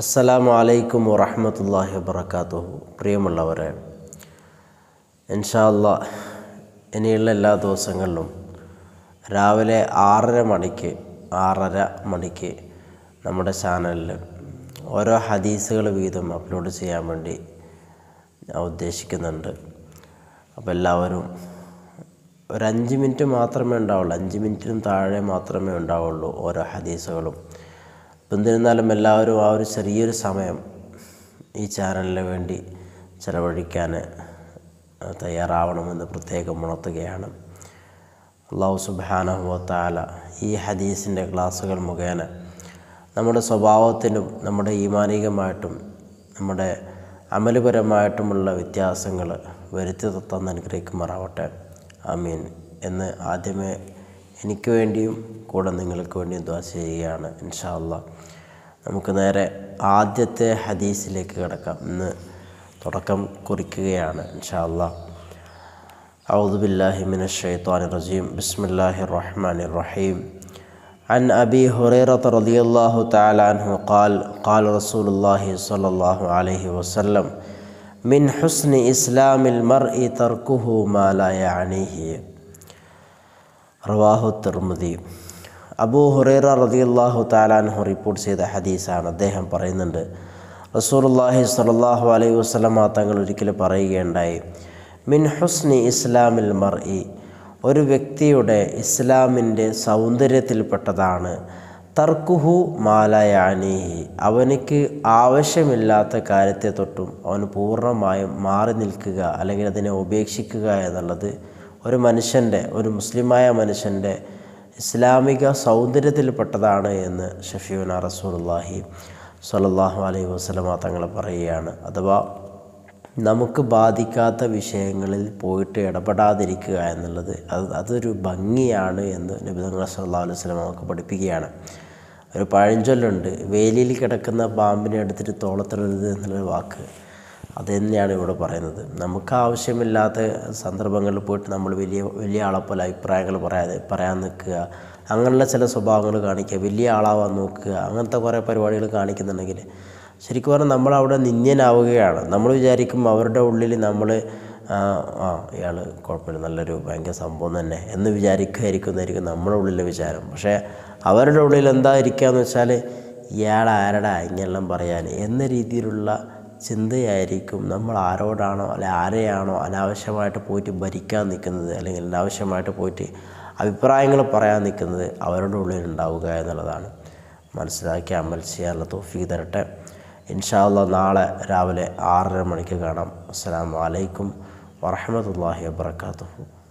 അസ്സലാമു അലൈക്കും വറഹമത്തല്ലാഹി വബർക്കാത്തുഹു പ്രിയമുള്ളവരെ ഇൻഷാല്ല ഇനിയുള്ള എല്ലാ ദിവസങ്ങളിലും രാവിലെ ആറര മണിക്ക് ആറര മണിക്ക് നമ്മുടെ ചാനലിൽ ഓരോ ഹദീസുകൾ വീതം അപ്ലോഡ് ചെയ്യാൻ വേണ്ടി ഞാൻ ഉദ്ദേശിക്കുന്നുണ്ട് അപ്പോൾ എല്ലാവരും ഒരു അഞ്ച് മിനിറ്റ് മാത്രമേ ഉണ്ടാവുള്ളൂ അഞ്ച് മിനിറ്റിനും താഴെ മാത്രമേ ഉണ്ടാവുള്ളൂ ഓരോ ഹദീസുകളും എന്നിരുന്നാലും എല്ലാവരും ആ ഒരു ചെറിയൊരു സമയം ഈ ചാനലിന് വേണ്ടി ചിലവഴിക്കാൻ തയ്യാറാവണമെന്ന് പ്രത്യേകം ഉണർത്തുകയാണ് അള്ളാഹു സുബാനഹുവത്താല ഈ ഹദീസിൻ്റെ ക്ലാസ്സുകൾ മുഖേന നമ്മുടെ സ്വഭാവത്തിനും നമ്മുടെ ഈമാനികമായിട്ടും നമ്മുടെ അമലപരമായിട്ടുമുള്ള വ്യത്യാസങ്ങൾ വരുത്തി തത്താൻ അനുഗ്രഹിക്കുമാറാവട്ടെ അമീൻ എന്ന് ആദ്യമേ എനിക്ക് വേണ്ടിയും കൂടെ നിങ്ങൾക്ക് വേണ്ടിയും ദ്വാ ചെയ്യുകയാണ് ഇൻഷാല്ല നമുക്ക് നേരെ ആദ്യത്തെ ഹദീസിലേക്ക് കിടക്കാം ഇന്ന് തുടക്കം കുറിക്കുകയാണ് ഇൻഷാല്ല أعوذ بالله من الشيطان الرجيم بسم الله الرحمن الرحيم عن أبي هريرة رضي الله تعالى عنه قال قال رسول الله صلى الله عليه وسلم من حسن إسلام المرء تركه ما لا يعنيه റവാഹു തിർമതി അബൂ ഹുറൈറ റതിയല്ലാഹു താലാൻഹു റിപ്പോർട്ട് ചെയ്ത ഹദീസാണ് അദ്ദേഹം പറയുന്നുണ്ട് റസൂറുല്ലാഹി സലാഹു അലൈഹി വസ്ലമ തങ്ങൾ ഒരിക്കൽ പറയുകയുണ്ടായി മിൻ ഹുസ്നി ഇസ്ലാമിൽ മർ ഒരു വ്യക്തിയുടെ ഇസ്ലാമിൻ്റെ സൗന്ദര്യത്തിൽപ്പെട്ടതാണ് തർക്കുഹു മാലയാനീഹി അവനക്ക് ആവശ്യമില്ലാത്ത കാര്യത്തെ തൊട്ടും അവൻ പൂർണ്ണമായും മാറി നിൽക്കുക അല്ലെങ്കിൽ അതിനെ ഉപേക്ഷിക്കുക എന്നുള്ളത് ഒരു മനുഷ്യൻ്റെ ഒരു മുസ്ലിമായ മനുഷ്യൻ്റെ ഇസ്ലാമിക സൗന്ദര്യത്തിൽപ്പെട്ടതാണ് എന്ന് ഷഫീന റസൂലുല്ലാഹി സലല്ലാഹു അലൈഹി വസ്ലമ തങ്ങൾ പറയുകയാണ് അഥവാ നമുക്ക് ബാധിക്കാത്ത വിഷയങ്ങളിൽ പോയിട്ട് ഇടപെടാതിരിക്കുക എന്നുള്ളത് അത് അതൊരു ഭംഗിയാണ് എന്ന് നബിതങ്ങൾ സല്ലാ അലൈഹി വസ്ലം നമുക്ക് പഠിപ്പിക്കുകയാണ് ഒരു പഴഞ്ചൊല്ലുണ്ട് വേലിയിൽ കിടക്കുന്ന പാമ്പിനെ എടുത്തിട്ട് തോളത്തിടരുത് എന്നുള്ളൊരു വാക്ക് അത് തന്നെയാണ് ഇവിടെ പറയുന്നത് നമുക്ക് ആവശ്യമില്ലാത്ത സന്ദർഭങ്ങളിൽ പോയിട്ട് നമ്മൾ വലിയ വലിയ പോലെ അഭിപ്രായങ്ങൾ പറയാതെ പറയാൻ നിൽക്കുക അങ്ങനെയുള്ള ചില സ്വഭാവങ്ങൾ കാണിക്കുക വലിയ ആളാവാൻ നോക്കുക അങ്ങനത്തെ കുറേ പരിപാടികൾ കാണിക്കുന്നുണ്ടെങ്കിൽ ശരിക്കും പറഞ്ഞാൽ നമ്മൾ അവിടെ നിന്ദ്യനാവുകയാണ് നമ്മൾ വിചാരിക്കും അവരുടെ ഉള്ളിൽ നമ്മൾ ആ ഇയാൾ കുഴപ്പമില്ല നല്ലൊരു ഭയങ്കര സംഭവം തന്നെ എന്ന് വിചാരിക്കുമായിരിക്കുന്നതായിരിക്കും നമ്മുടെ ഉള്ളിലെ വിചാരം പക്ഷേ അവരുടെ ഉള്ളിൽ എന്താ ഇരിക്കുക എന്ന് വെച്ചാൽ ഇയാൾ ആരടാ ഇങ്ങനെല്ലാം പറയാൻ എന്ന രീതിയിലുള്ള ചിന്തയായിരിക്കും നമ്മൾ ആരോടാണോ അല്ലെ ആരെയാണോ അനാവശ്യമായിട്ട് പോയിട്ട് ഭരിക്കാൻ നിൽക്കുന്നത് അല്ലെങ്കിൽ അനാവശ്യമായിട്ട് പോയിട്ട് അഭിപ്രായങ്ങൾ പറയാൻ നിൽക്കുന്നത് അവരുടെ ഉള്ളിൽ ഉണ്ടാവുക എന്നുള്ളതാണ് മനസ്സിലാക്കി അമൽ ചെയ്യാനുള്ള തോഫിക്ക് തരട്ടെ ഇൻഷാല്ല നാളെ രാവിലെ ആറര മണിക്ക് കാണാം അസ്സാം വലൈക്കും വറഹമത്തല്ലാഹി വാത്തു